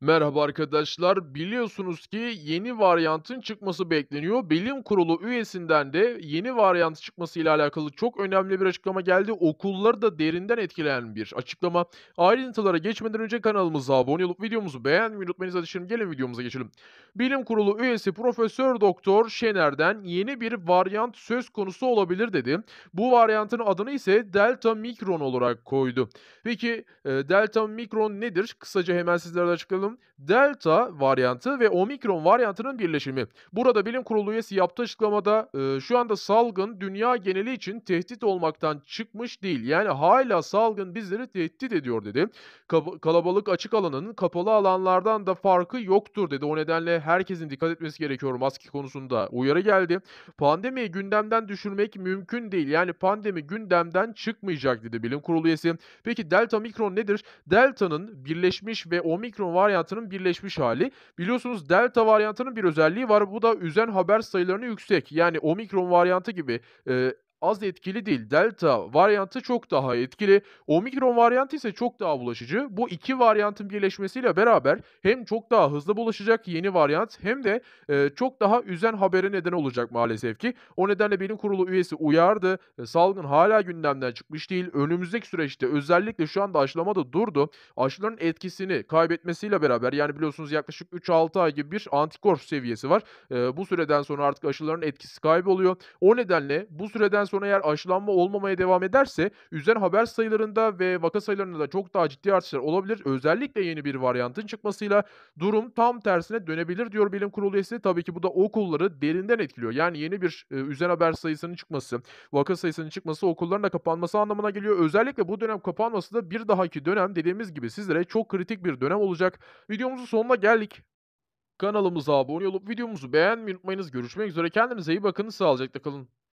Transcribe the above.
Merhaba arkadaşlar. Biliyorsunuz ki yeni varyantın çıkması bekleniyor. Bilim Kurulu üyesinden de yeni varyant çıkması ile alakalı çok önemli bir açıklama geldi. Okulları da derinden etkileyen bir açıklama. Ayrıntılara geçmeden önce kanalımıza abone olup videomuzu beğenmeyi unutmayınız. Hadi şimdi gelin videomuza geçelim. Bilim Kurulu üyesi Profesör Doktor Şener'den yeni bir varyant söz konusu olabilir dedi. Bu varyantın adını ise Delta Mikron olarak koydu. Peki e, Delta Mikron nedir? Kısaca hemen sizlere açıklayalım hastalıklarının delta varyantı ve omikron varyantının birleşimi. Burada bilim kurulu üyesi yaptığı açıklamada e, şu anda salgın dünya geneli için tehdit olmaktan çıkmış değil. Yani hala salgın bizleri tehdit ediyor dedi. Kab- kalabalık açık alanın kapalı alanlardan da farkı yoktur dedi. O nedenle herkesin dikkat etmesi gerekiyor maske konusunda uyarı geldi. Pandemiyi gündemden düşürmek mümkün değil. Yani pandemi gündemden çıkmayacak dedi bilim kurulu üyesi. Peki delta mikron nedir? Delta'nın birleşmiş ve omikron varyantı varyantının birleşmiş hali. Biliyorsunuz delta varyantının bir özelliği var. Bu da üzen haber sayılarını yüksek. Yani omikron varyantı gibi e, az etkili değil. Delta varyantı çok daha etkili. Omikron varyantı ise çok daha bulaşıcı. Bu iki varyantın birleşmesiyle beraber hem çok daha hızlı bulaşacak yeni varyant hem de e, çok daha üzen habere neden olacak maalesef ki. O nedenle bilim kurulu üyesi uyardı. E, salgın hala gündemden çıkmış değil. Önümüzdeki süreçte özellikle şu anda aşılamada durdu. Aşıların etkisini kaybetmesiyle beraber yani biliyorsunuz yaklaşık 3-6 ay gibi bir antikor seviyesi var. E, bu süreden sonra artık aşıların etkisi kayboluyor. O nedenle bu süreden sonra eğer aşılanma olmamaya devam ederse üzerine haber sayılarında ve vaka sayılarında da çok daha ciddi artışlar olabilir. Özellikle yeni bir varyantın çıkmasıyla durum tam tersine dönebilir diyor bilim kurulu üyesi. Tabii ki bu da okulları derinden etkiliyor. Yani yeni bir e, üzen haber sayısının çıkması, vaka sayısının çıkması okulların da kapanması anlamına geliyor. Özellikle bu dönem kapanması da bir dahaki dönem dediğimiz gibi sizlere çok kritik bir dönem olacak. Videomuzun sonuna geldik. Kanalımıza abone olup videomuzu beğenmeyi unutmayınız. Görüşmek üzere. Kendinize iyi bakın. Sağlıcakla kalın.